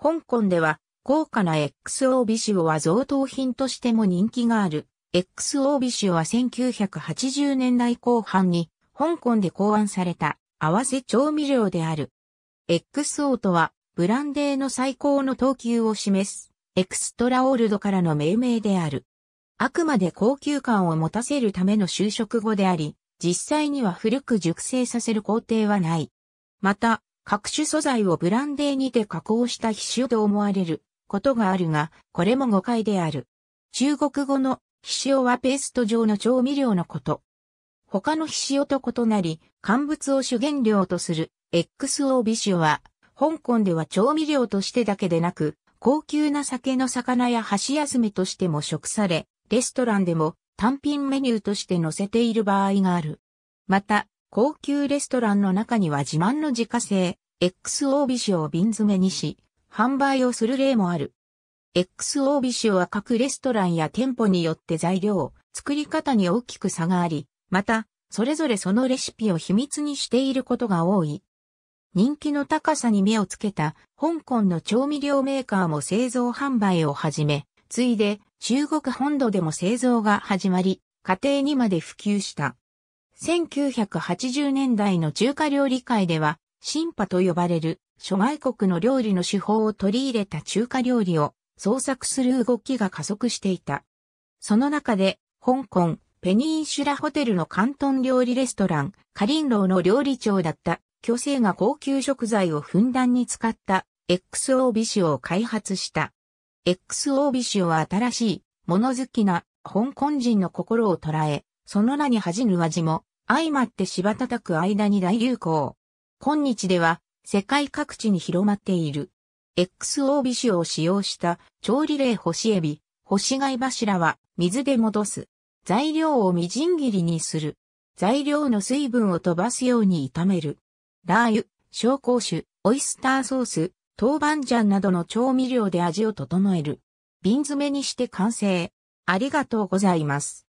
香港では高価な XO ビシオは贈答品としても人気がある。XO ビシオは1980年代後半に香港で考案された合わせ調味料である。XO とはブランデーの最高の等級を示すエクストラオールドからの命名である。あくまで高級感を持たせるための就職後であり、実際には古く熟成させる工程はない。また、各種素材をブランデーにて加工した皮塩と思われることがあるが、これも誤解である。中国語の皮塩はペースト状の調味料のこと。他の皮塩と異なり、乾物を主原料とする XO 美酒は、香港では調味料としてだけでなく、高級な酒の魚や箸休めとしても食され、レストランでも単品メニューとして載せている場合がある。また、高級レストランの中には自慢の自家製 XO b 酒を瓶詰めにし、販売をする例もある。XO b 酒は各レストランや店舗によって材料、作り方に大きく差があり、また、それぞれそのレシピを秘密にしていることが多い。人気の高さに目をつけた香港の調味料メーカーも製造販売を始め、ついで中国本土でも製造が始まり、家庭にまで普及した。1980年代の中華料理界では、シンパと呼ばれる諸外国の料理の手法を取り入れた中華料理を創作する動きが加速していた。その中で、香港、ペニンシュラホテルの広東料理レストラン、カリンローの料理長だった、巨星が高級食材をふんだんに使った XO ビシオを開発した。XO ビシオは新しい、物好きな香港人の心を捉え、その名に恥じぬ味も相まって芝叩く間に大流行。今日では世界各地に広まっている。XO 美酒を使用した調理例干しエビ、干し貝柱は水で戻す。材料をみじん切りにする。材料の水分を飛ばすように炒める。ラー油、紹興酒、オイスターソース、豆板醤などの調味料で味を整える。瓶詰めにして完成。ありがとうございます。